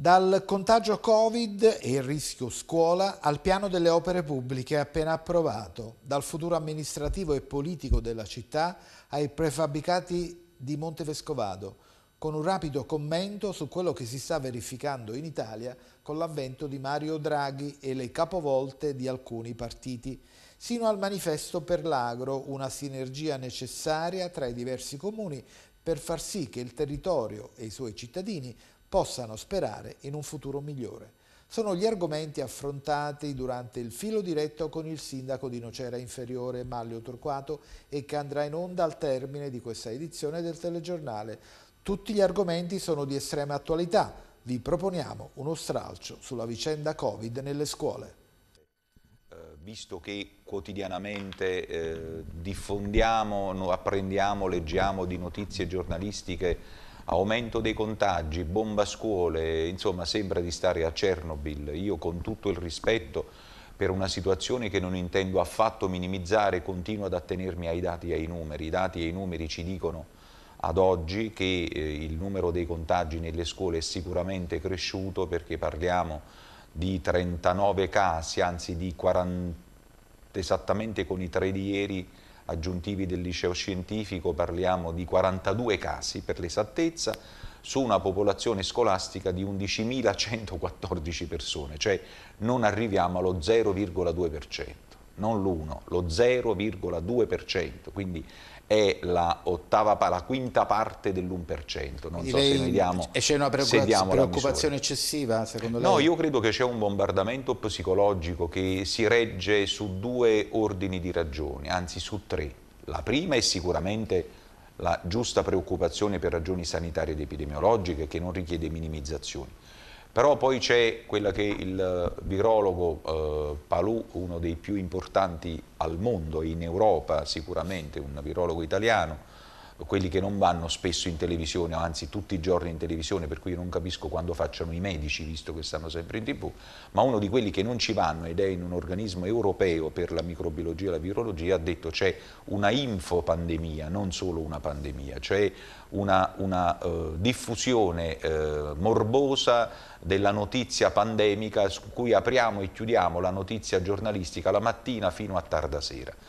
Dal contagio Covid e il rischio scuola al piano delle opere pubbliche appena approvato, dal futuro amministrativo e politico della città ai prefabbricati di Montevescovado, con un rapido commento su quello che si sta verificando in Italia con l'avvento di Mario Draghi e le capovolte di alcuni partiti, sino al manifesto per l'agro, una sinergia necessaria tra i diversi comuni per far sì che il territorio e i suoi cittadini possano sperare in un futuro migliore. Sono gli argomenti affrontati durante il filo diretto con il sindaco di Nocera Inferiore Maglio Torquato e che andrà in onda al termine di questa edizione del telegiornale. Tutti gli argomenti sono di estrema attualità. Vi proponiamo uno stralcio sulla vicenda Covid nelle scuole. Eh, visto che quotidianamente eh, diffondiamo, apprendiamo, leggiamo di notizie giornalistiche aumento dei contagi, bomba scuole, insomma sembra di stare a Chernobyl. Io con tutto il rispetto per una situazione che non intendo affatto minimizzare continuo ad attenermi ai dati e ai numeri. I dati e i numeri ci dicono ad oggi che eh, il numero dei contagi nelle scuole è sicuramente cresciuto perché parliamo di 39 casi, anzi di 40, esattamente con i tre di ieri, aggiuntivi del liceo scientifico, parliamo di 42 casi per l'esattezza, su una popolazione scolastica di 11.114 persone, cioè non arriviamo allo 0,2% non l'1, lo 0,2%, quindi è la, ottava, la quinta parte dell'1%. Non quindi so lei, se vediamo. E c'è una preoccupaz preoccupazione eccessiva secondo lei? No, io credo che c'è un bombardamento psicologico che si regge su due ordini di ragioni, anzi su tre. La prima è sicuramente la giusta preoccupazione per ragioni sanitarie ed epidemiologiche che non richiede minimizzazioni. Però poi c'è quella che il eh, virologo eh, Palù, uno dei più importanti al mondo in Europa sicuramente, un virologo italiano, quelli che non vanno spesso in televisione, anzi tutti i giorni in televisione, per cui io non capisco quando facciano i medici, visto che stanno sempre in tv, ma uno di quelli che non ci vanno ed è in un organismo europeo per la microbiologia e la virologia, ha detto c'è una infopandemia, non solo una pandemia, cioè una, una eh, diffusione eh, morbosa della notizia pandemica su cui apriamo e chiudiamo la notizia giornalistica la mattina fino a tarda sera.